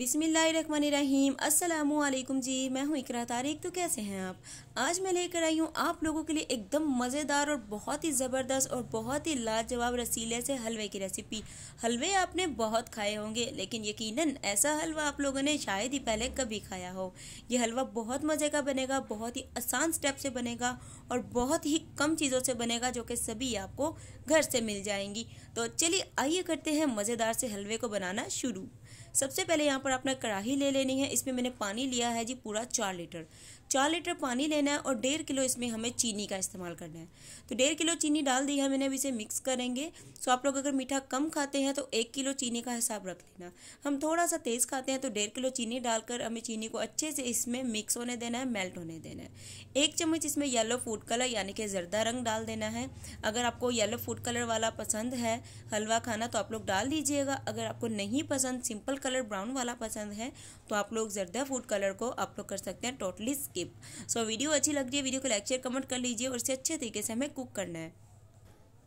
बिसमीम असलकुम जी मैं हूँ इकरा तारिक तो कैसे हैं आप आज मैं लेकर आई हूँ आप लोगों के लिए एकदम मज़ेदार और बहुत ही ज़बरदस्त और बहुत ही लाजवाब रसीले से हलवे की रेसिपी हलवे आपने बहुत खाए होंगे लेकिन यकीनन ऐसा हलवा आप लोगों ने शायद ही पहले कभी खाया हो ये हलवा बहुत मज़े का बनेगा बहुत ही आसान स्टेप से बनेगा और बहुत ही कम चीज़ों से बनेगा जो कि सभी आपको घर से मिल जाएंगी तो चलिए आइए करते हैं मज़ेदार से हलवे को बनाना शुरू सबसे पहले यहाँ पर आपने कढ़ाही ले लेनी है इसमें मैंने पानी लिया है जी पूरा चार लीटर चार लीटर पानी लेना है और डेढ़ किलो इसमें हमें चीनी का इस्तेमाल करना है तो डेढ़ किलो चीनी डाल दी है मैंने अब इसे मिक्स करेंगे सो आप लोग अगर मीठा कम खाते हैं तो एक किलो चीनी का हिसाब रख लेना हम थोड़ा सा तेज़ खाते हैं तो डेढ़ किलो चीनी डालकर हमें चीनी को अच्छे से इसमें मिक्स होने देना है मेल्ट होने देना है एक चम्मच इसमें येलो फूड कलर यानी कि जर्दा रंग डाल देना है अगर आपको येलो फूड कलर वाला पसंद है हलवा खाना तो आप लोग डाल दीजिएगा अगर आपको नहीं पसंद सिंपल कलर ब्राउन वाला पसंद है तो आप लोग जर्दा फूड कलर को आप लोग कर सकते हैं totally skip skip so so, video अच्छी लग रही है वीडियो को लाइक शेयर कमेंट कर लीजिए और इसे अच्छे तरीके से हमें कुक करना है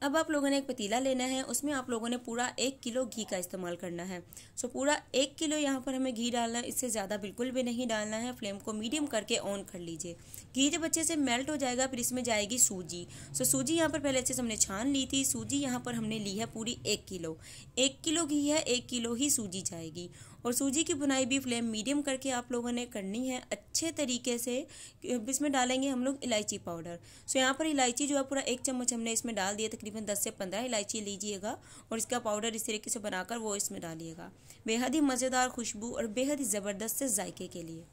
अब आप लोगों ने एक पतीला लेना है उसमें आप लोगों ने पूरा एक किलो घी का इस्तेमाल करना है सो so, पूरा एक किलो यहाँ पर हमें घी डालना है इससे ज़्यादा बिल्कुल भी नहीं डालना है फ्लेम को मीडियम करके ऑन कर लीजिए घी जब अच्छे से मेल्ट हो जाएगा फिर इसमें जाएगी सूजी सो so, सूजी यहाँ पर पहले अच्छे से हमने छान ली थी सूजी यहाँ पर हमने ली है पूरी एक किलो एक किलो घी है एक किलो ही सूजी जाएगी और सूजी की बुनाई भी फ्लेम मीडियम करके आप लोगों ने करनी है अच्छे तरीके से इसमें डालेंगे हम लोग इलायची पाउडर सो यहाँ पर इलायची जो है पूरा एक चम्मच हमने इसमें डाल दिया तकरीबन दस से पंद्रह इलायची लीजिएगा और इसका पाउडर इस तरीके से बनाकर वो इसमें डालिएगा बेहद ही मज़ेदार खुशबू और बेहद ही ज़बरदस्त से जायके के लिए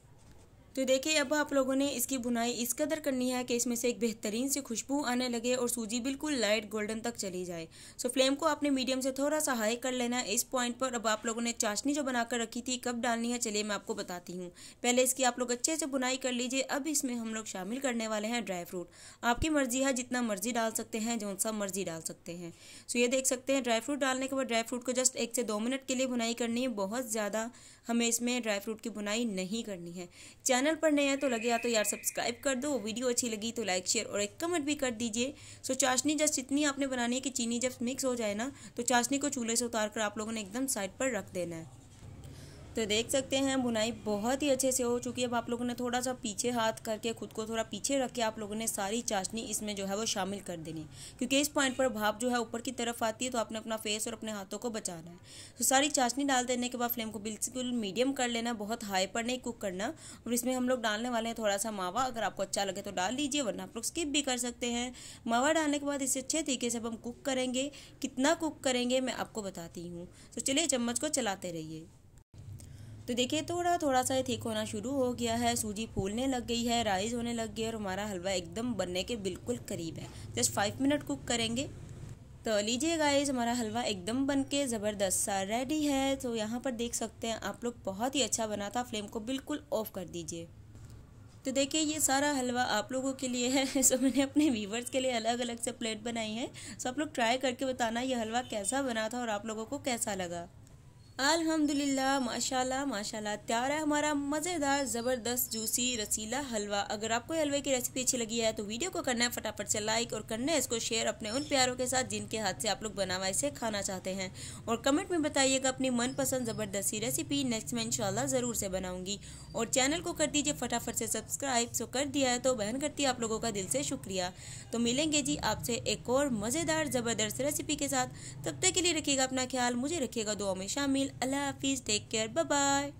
तो देखिए अब आप लोगों ने इसकी बुनाई इस कदर करनी है कि इसमें से एक बेहतरीन सी खुशबू आने लगे और सूजी बिल्कुल लाइट गोल्डन तक चली जाए सो फ्लेम को आपने मीडियम से थोड़ा सा हाई कर लेना है इस पॉइंट पर अब आप लोगों ने चाशनी जो बनाकर रखी थी कब डालनी है चलिए मैं आपको बताती हूँ पहले इसकी आप लोग अच्छे से बुनाई कर लीजिए अब इसमें हम लोग शामिल करने वाले हैं ड्राई फ्रूट आपकी मर्जी है जितना मर्जी डाल सकते हैं जो सा मर्जी डाल सकते हैं सो ये देख सकते हैं ड्राई फ्रूट डालने के बाद ड्राई फ्रूट को जस्ट एक से दो मिनट के लिए बुनाई करनी है बहुत ज़्यादा हमें इसमें ड्राई फ्रूट की बुनाई नहीं करनी है चैनल पर नए हैं तो लगे तो यार सब्सक्राइब कर दो वीडियो अच्छी लगी तो लाइक शेयर और एक कमेंट भी कर दीजिए सो चाशनी जस्ट इतनी आपने बनानी है कि चीनी जब मिक्स हो जाए ना तो चाशनी को चूल्हे से उतार कर आप लोगों ने एकदम साइड पर रख देना है तो देख सकते हैं बुनाई बहुत ही अच्छे से हो चुकी है अब आप लोगों ने थोड़ा सा पीछे हाथ करके खुद को थोड़ा पीछे रख के आप लोगों ने सारी चाशनी इसमें जो है वो शामिल कर देनी है क्योंकि इस पॉइंट पर भाप जो है ऊपर की तरफ आती है तो आपने अपना फेस और अपने हाथों को बचाना है तो सारी चाशनी डाल देने के बाद फ्लेम को बिल्कुल मीडियम कर लेना बहुत हाई पर नहीं कुक करना और इसमें हम लोग डालने वाले हैं थोड़ा सा मावा अगर आपको अच्छा लगे तो डाल लीजिए वरना आप लोग स्किप भी कर सकते हैं मावा डालने के बाद इसे अच्छे तरीके से अब हम कुक करेंगे कितना कुक करेंगे मैं आपको बताती हूँ तो चलिए चम्मच को चलाते रहिए तो देखिए थोड़ा थोड़ा सा ये ठीक होना शुरू हो गया है सूजी फूलने लग गई है राइस होने लग गई है और हमारा हलवा एकदम बनने के बिल्कुल करीब है जस्ट फाइव मिनट कुक करेंगे तो लीजिए गाइज हमारा हलवा एकदम बन के ज़बरदस्त सा रेडी है तो यहाँ पर देख सकते हैं आप लोग बहुत ही अच्छा बना था फ्लेम को बिल्कुल ऑफ कर दीजिए तो देखिए ये सारा हलवा आप लोगों के लिए है सो मैंने अपने व्यूवर्स के लिए अलग अलग से प्लेट बनाई है सो आप लोग ट्राई करके बताना ये हलवा कैसा बना था और आप लोगों को कैसा लगा अल्हम्दुलिल्लाह माशाल्लाह माशाल्लाह तैयार है हमारा मज़ेदार ज़बरदस्त जूसी रसीला हलवा अगर आपको हलवे की रेसिपी अच्छी लगी है तो वीडियो को करना है फटाफट से लाइक और करना है इसको शेयर अपने उन प्यारों के साथ जिनके हाथ से आप लोग बना हुआ इसे खाना चाहते हैं और कमेंट में बताइएगा अपनी मनपसंद ज़बरदस्ती रेसिपी नेक्स्ट में इंशाल्लाह ज़रूर से बनाऊँगी और चैनल को कर दीजिए फटाफट से सब्सक्राइब सो कर दिया है तो बहन करती है आप लोगों का दिल से शुक्रिया तो मिलेंगे जी आपसे एक और मज़ेदार ज़बरदस्त रेसिपी के साथ तब तक के लिए रखिएगा अपना ख्याल मुझे रखिएगा दो में शामिल Till Allah Hafiz. Take care. Bye bye.